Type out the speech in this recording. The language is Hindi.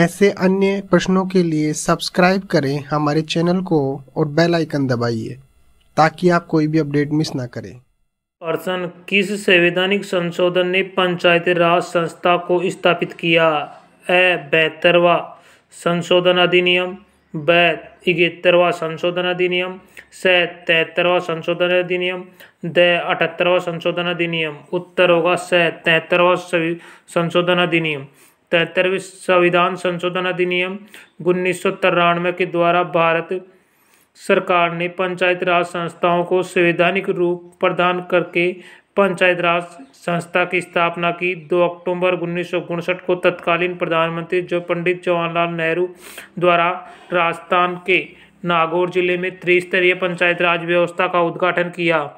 ऐसे अन्य प्रश्नों के लिए सब्सक्राइब करें हमारे चैनल को और बेल आइकन दबाइए ताकि आप कोई भी अपडेट मिस ना करें प्रश्न किस संवैधानिक संशोधन ने पंचायत राज संस्था को स्थापित किया ए बेहतरवा संशोधन अधिनियम ब इकहत्तरवा संशोधन अधिनियम स तेहत्तरवा संशोधन अधिनियम द अठहत्तरवा संशोधन अधिनियम उत्तर होगा स तेहत्तरवा संशोधन अधिनियम तिहत्तरवें संविधान संशोधन अधिनियम उन्नीस सौ तिरानवे के द्वारा भारत सरकार ने पंचायत राज संस्थाओं को संवैधानिक रूप प्रदान करके पंचायत राज संस्था की स्थापना की 2 अक्टूबर उन्नीस को तत्कालीन प्रधानमंत्री जो पंडित जवाहरलाल नेहरू द्वारा राजस्थान के नागौर जिले में त्रिस्तरीय पंचायत राज व्यवस्था का उद्घाटन किया